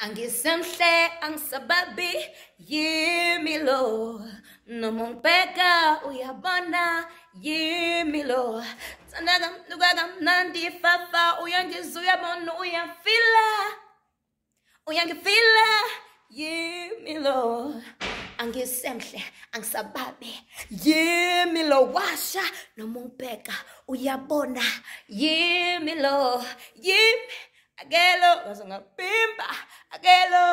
Angisemhle angisababi yimi lo noma ngibheka uyabona yimi lo thanda kamnuka kamnandi fafa uyang uyabona uyafila uyangifila yimi lo angisemhle angisababe yimi lo washa noma ngibheka uyabona yimi lo yimi akelo ngazongabimba Hello.